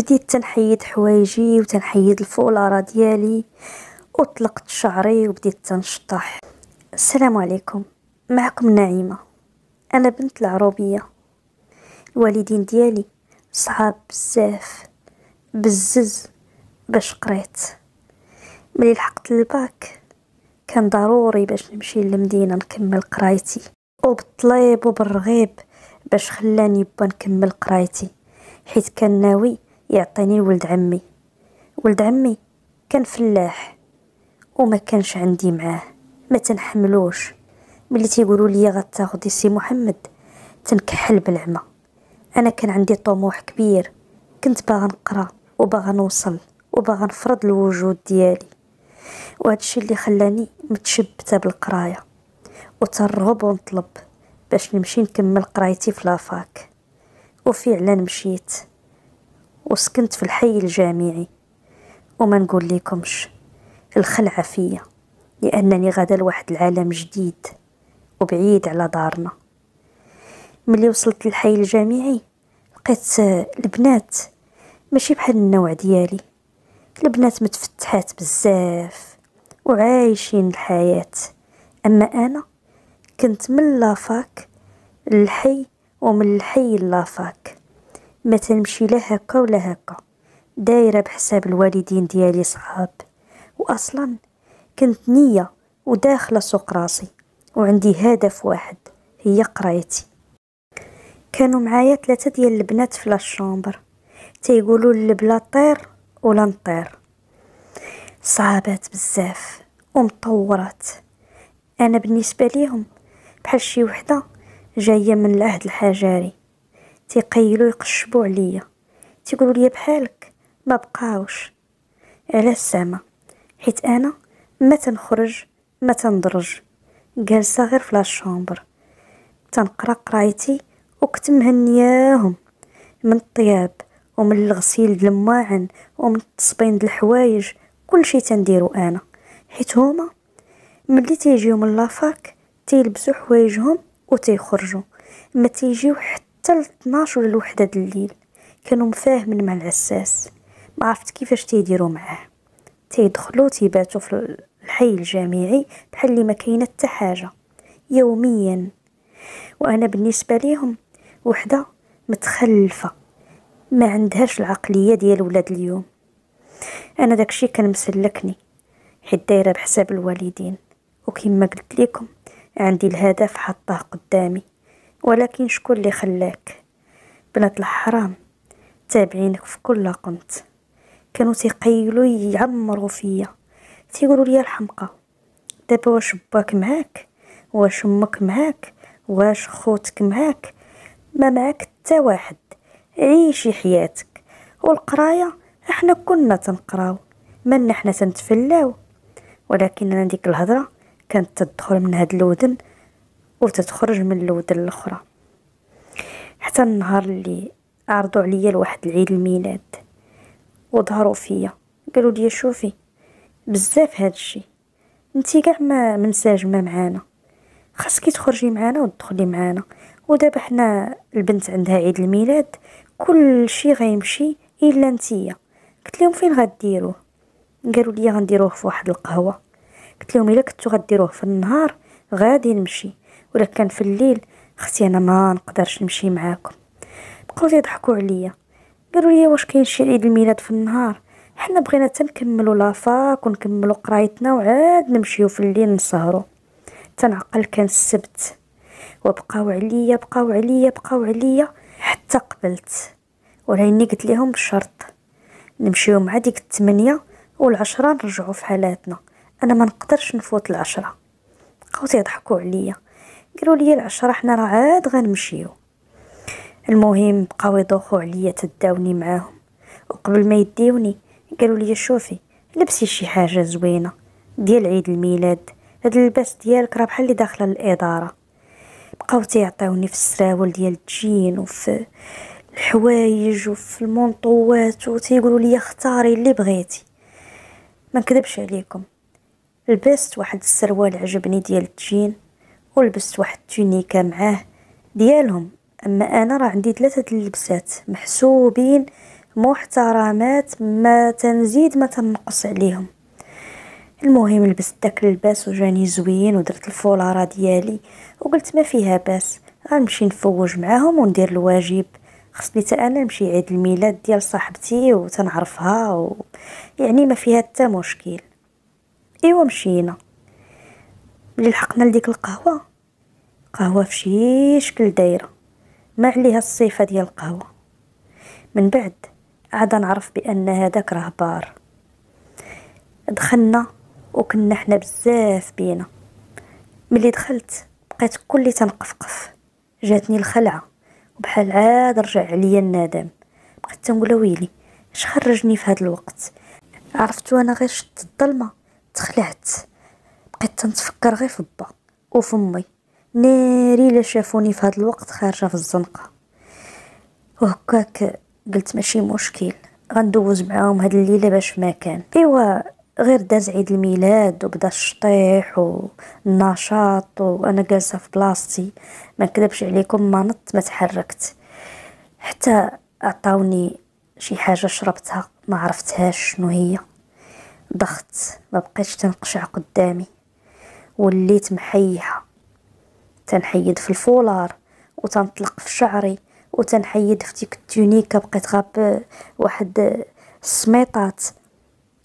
بديت تنحيد حوايجي وتنحيد الفولاره ديالي وطلقت شعري وبديت تنشطح السلام عليكم معكم نعيمه انا بنت العروبيه الوالدين ديالي صعاب بزاف بزز باش قريت ملي لحقت الباك كان ضروري باش نمشي للمدينه نكمل قرايتي وبالطليب وبالرغيب باش خلاني با نكمل قرايتي حيت كان ناوي يعطيني ولد عمي ولد عمي كان فلاح وما كانش عندي معاه ما تنحملوش ملي تيقولوا لي غتاخدي سي محمد تنكحل بالعمى انا كان عندي طموح كبير كنت باغا نقرا وباغا نوصل وباغا نفرض الوجود ديالي الشيء اللي خلاني متشبته بالقرايه وترغب ونطلب باش نمشي نكمل قرايتي في لافاك وفعلا مشيت وسكنت في الحي الجامعي وما نقول لكمش الخلعة فيا لأنني غدا لواحد العالم جديد وبعيد على دارنا ملي وصلت للحي الجامعي لقيت البنات ماشي بحال النوع ديالي البنات متفتحات بزاف وعايشين الحياة أما أنا كنت من لافاك للحي ومن الحي لافاك ما تنمشي لا هكا ولا هكا دايره بحساب الوالدين ديالي صعاب واصلا كنت نيه وداخله سوق راسي وعندي هدف واحد هي قرايتي كانوا معايا ثلاثه ديال البنات في لاشومبر تيقولوا البلا طير ولا نطير صعبات بزاف ومطورات انا بالنسبه ليهم بحال شي وحده جايه من العهد الحجري تيقيلو يقشبو عليا تيقولوا لي بحالك ما بقاوش على السما حيت انا ما تنخرج ما تندرج جالسه غير في لاشومبر تنقرا قرايتي وكنت مهنياهم من الطياب ومن الغسيل دلماعن ومن التصبين د الحوايج كلشي تنديرو انا حيت هما ملي تيجيو من لافاك تيلبسو حوايجهم وتيخرجو ما تيجيو حتى حتى ل 12 ولا الوحدة د الليل كانوا مفاهمين مع العساس ما عرفت كيفاش تيديروا معاه تيدخلوا تيباتوا في الحي الجامعي بحال اللي ما كاينه حتى حاجه يوميا وانا بالنسبه ليهم وحده متخلفه ما عندهاش العقليه ديال ولاد اليوم انا داكشي كان مسلكني حيت دايره بحساب الوالدين وكما قلت لكم عندي الهدف حطاه قدامي ولكن شكون اللي خلاك بنات الحرام تابعينك في كل قنت كانوا تيقيلوا يعمروا فيا تيقولوا لي الحمقى دابا واش باك معاك واش امك معاك واش خوتك معاك ما معاك حتى واحد عيشي حياتك والقرايه احنا كنا تنقراو من احنا تنتفلاو ولكن انا ديك الهضره كانت تدخل من هاد الودن وتتخرج من اللود الاخرى حتى النهار اللي عرضوا عليا لواحد العيد الميلاد وظهروا فيا قالوا لي شوفي بزاف هاد الشيء انتي كاع ما منسجمه معانا خاصك تخرجي معانا وتدخلي معانا ودابا حنا البنت عندها عيد الميلاد كل شيء غيمشي الا انتيا قلت لهم فين غديروه قالوا لي غنديروه في واحد القهوه قلت لهم الا كنتو غديروه في النهار غادي نمشي ولا كان في الليل اختي انا ما نقدرش نمشي معاكم بقاو تيضحكوا عليا قالوا لي واش كاين شي عيد الميلاد في النهار حنا بغينا حتى نكملوا لافاك ونكملوا قرايتنا وعاد نمشيو في الليل نسهروا تنعقل كان السبت وبقاو عليا بقاو عليا بقاو عليا حتى قبلت وراني قلت لهم بشرط نمشيو مع ديك الثمانية والعشرة نرجعو في حالاتنا انا ما نقدرش نفوت العشرة بقاو تيضحكوا عليا قالوا لي العشرة حنا راه عاد غنمشيو المهم بقاو يضوخو عليا تداوني معاهم وقبل ما يديوني قالوا لي شوفي لبسي شي حاجه زوينه ديال عيد الميلاد هاد اللباس ديالك راه بحال اللي داخله للاداره بقاو تيعطيوني في السراول ديال الجين وفي الحوايج وفي المنطوات وتيقولوا لي اختاري اللي بغيتي ما نكذبش عليكم لبست واحد السروال عجبني ديال الجين ولبست واحد التونيكه معاه ديالهم اما انا راه عندي ثلاثه اللبسات محسوبين محترمات ما تنزيد ما تنقص عليهم المهم لبست داك اللباس وجاني زوين ودرت الفولاره ديالي وقلت ما فيها باس غنمشي نفوج معاهم وندير الواجب خصني حتى انا نمشي عيد الميلاد ديال صاحبتي وتنعرفها و... يعني ما فيها حتى مشكل ايوا مشينا ملي لحقنا لديك القهوه قهوة في شي شكل دايرة ما عليها الصيفه ديال القهوة من بعد عاد نعرف بان هذاك راه بار دخلنا وكنا حنا بزاف بينا ملي دخلت بقيت كلي تنقفقف جاتني الخلعه وبحال عاد رجع عليا الندم بقيت تنقول ويلي اش خرجني في هذا الوقت عرفت وانا غير شدت الظلمه تخلعت بقيت تنتفكر غير في با وفي امي ناري الا شافوني في هاد الوقت خارجه في الزنقه وهكاك قلت ماشي مشكل غندوز معاهم هاد الليله باش ما كان ايوا غير داز عيد الميلاد وبدا الشطيح والنشاط وانا جالسه في بلاصتي ما نكذبش عليكم ما نط ما تحركت حتى عطاوني شي حاجه شربتها ما عرفتهاش شنو هي ضغط ما بقيتش تنقشع قدامي وليت محيحه تنحيد في الفولار وتنطلق في شعري وتنحيد في تيك التونيكه بقيت غاب واحد السميطات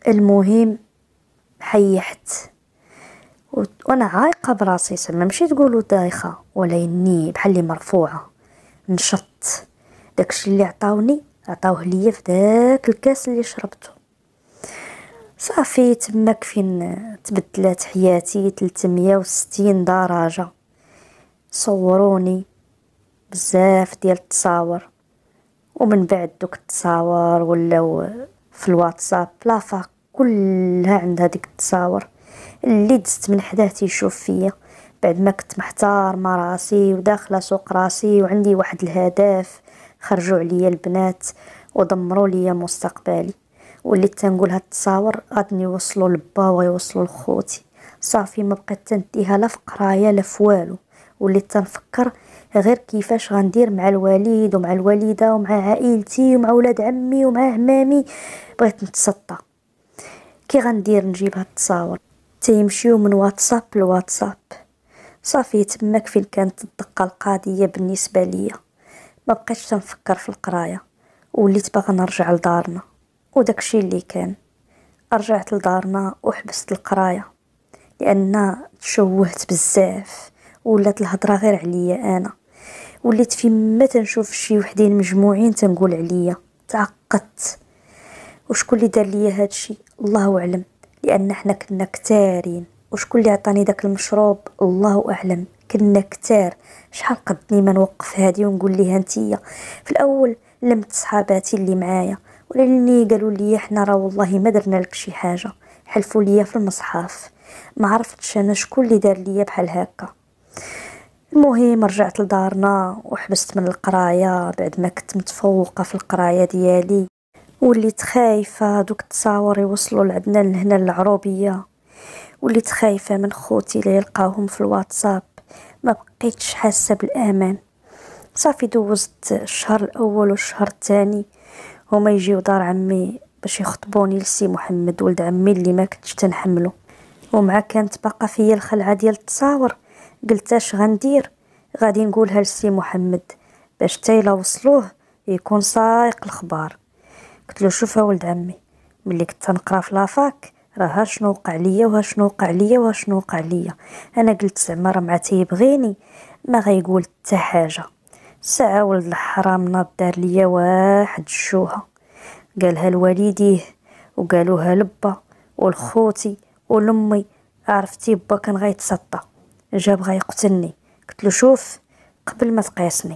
المهم حيحت وانا عايقه براسي زعما ماشي تقولوا دايخه ولا اني بحال اللي مرفوعه نشط داكشي اللي عطاوني عطاوه ليا في داك الكاس اللي شربته صافي تماك فين تبدلات حياتي 360 درجه صوروني بزاف ديال التصاور ومن بعد دوك التصاور ولاو في الواتساب لافا كلها عندها ديك التصاور اللي دزت من حداه تيشوف فيا بعد ما كنت محتارمه راسي وداخله سوق راسي وعندي واحد الهدف خرجوا عليا البنات ودمروا ليا مستقبلي وليت تنقول هاد التصاور غادي يوصلوا لبا ويوصلوا لخوتي صافي ما بقيت تنديها لا في قرايه لا في والو وليت تنفكر غير كيفاش غندير مع الوالد ومع الوالده ومع عائلتي ومع ولاد عمي ومع عمامي بغيت نتسطى كي غندير نجيب هاد التصاور تيمشيو من واتساب لواتساب صافي تماك فين كانت الدقه القاضيه بالنسبه ليا ما بقيتش تنفكر في القرايه وليت باغا نرجع لدارنا وداكشي اللي كان رجعت لدارنا وحبست القرايه لان تشوهت بزاف ولات الهضره غير عليا انا وليت فيما تنشوف شي وحدين مجموعين تنقول عليا تعقدت وشكون اللي دار ليا هادشي الله اعلم لان حنا كنا كتارين وشكون اللي عطاني داك المشروب الله اعلم كنا كتار شحال قدني ما نوقف هادي ونقول ليها انتيا في الاول لمت صحاباتي اللي معايا ولاني قالوا لي حنا راه والله ما درنا لك شي حاجه حلفوا ليا في المصحف ما عرفتش انا شكون اللي دار ليا بحال هكا المهم رجعت لدارنا وحبست من القرايه بعد ما كنت متفوقه في القرايه ديالي وليت خايفه دوك التصاور يوصلوا لعدنان لهنا للعروبيه وليت خايفه من خوتي اللي يلقاهم في الواتساب ما بقيتش حاسه بالامان صافي دوزت الشهر الاول والشهر الثاني هما يجيو دار عمي باش يخطبوني لسي محمد ولد عمي اللي ما كنتش تنحمله ومع كانت باقا فيا الخلعه ديال التصاور قلت اش غندير غادي نقولها لسي محمد باش حتى الا وصلوه يكون سايق الخبار قلت له شوف ولد عمي ملي كنت نقرا في لافاك راه شنو وقع ليا وها شنو وقع ليا وها شنو وقع ليا انا قلت زعما راه مع تيبغيني ما غيقول حتى حاجه ساعه ولد الحرام ناض دار ليا واحد الشوهه قالها لوالديه وقالوها لبا ولخوتي ولمي عرفتي با كان غيتسطى جا بغا يقتلني قلت له شوف قبل ما تقيسني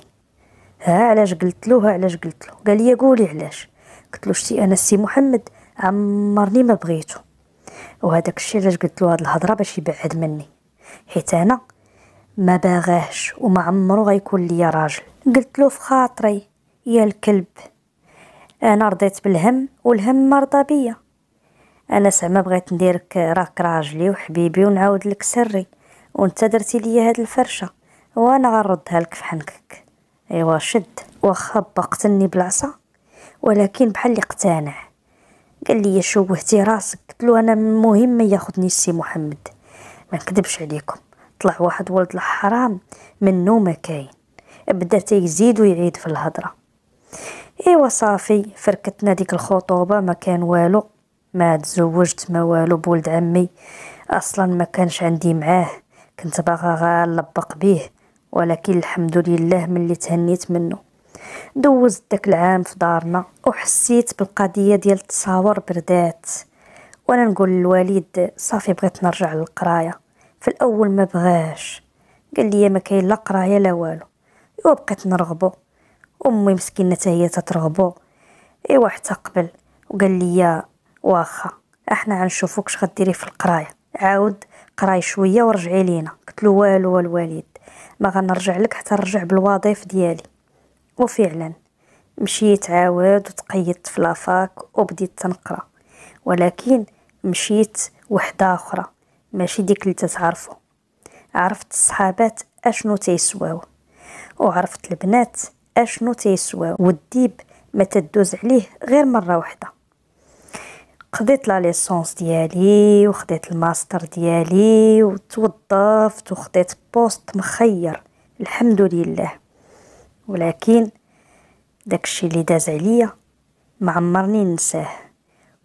ها علاش قلت له ها علاش قلت له قال لي قولي علاش قلت له شتي انا السي محمد عمرني ما بغيته وهذاك الشيء علاش قلت له هاد الهضره باش يبعد مني حيت انا ما باغاهش وما عمرو غيكون ليا راجل قلت له في خاطري يا الكلب انا رضيت بالهم والهم ما بيا انا زعما بغيت نديرك راك راجلي وحبيبي ونعاود لك سري وانت درتي ليا هاد الفرشه وانا غنردها لك في حنكك ايوا شد واخا بقتلني بالعصا ولكن بحال اللي اقتنع قال لي شوهتي راسك قلت له انا مهم ما ياخذني السي محمد ما نكذبش عليكم طلع واحد ولد الحرام منو ما كاين بدا تيزيد ويعيد في الهضره ايوا صافي فركتنا ديك الخطوبه ما كان والو ما تزوجت ما والو بولد عمي اصلا ما كانش عندي معاه كنت باغا غا نلبق بيه ولكن الحمد لله ملي تهنيت منه دوزت داك العام في دارنا وحسيت بالقضيه ديال التصاور بردات وانا نقول للوالد صافي بغيت نرجع للقرايه في الاول ما بغاش قال لي ما كاين لا قرايه لا والو ايوا بقيت نرغبو امي مسكينه حتى هي تترغبو ايوا حتى قبل وقال لي واخا احنا غنشوفوك اش غديري في القرايه عاود قراي شويه ورجعي لينا قلت له والو الوالد ما غنرجع لك حتى نرجع بالوظيف ديالي وفعلا مشيت عاود وتقيدت في لافاك وبديت تنقرا ولكن مشيت وحده اخرى ماشي ديك اللي تتعرفوا عرفت الصحابات اشنو تيسواو وعرفت البنات اشنو تيسواو والديب ما تدوز عليه غير مره واحده قضيت لا ليسونس ديالي وخديت الماستر ديالي وتوظفت وخديت بوست مخير الحمد لله ولكن داكشي اللي داز عليا ما عمرني ننساه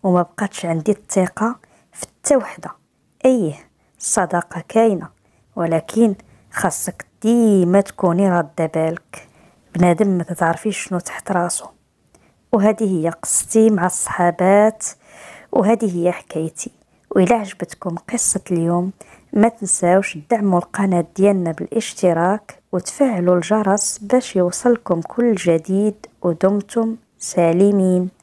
وما بقاتش عندي الثقه في حتى وحده ايه الصداقه كاينه ولكن خاصك ديما تكوني راده بالك بنادم ما تعرفيش شنو تحت راسو وهذه هي قصتي مع الصحابات وهذه هي حكايتي وإلا عجبتكم قصة اليوم ما تنساوش تدعموا القناة ديالنا بالاشتراك وتفعلوا الجرس باش يوصلكم كل جديد ودمتم سالمين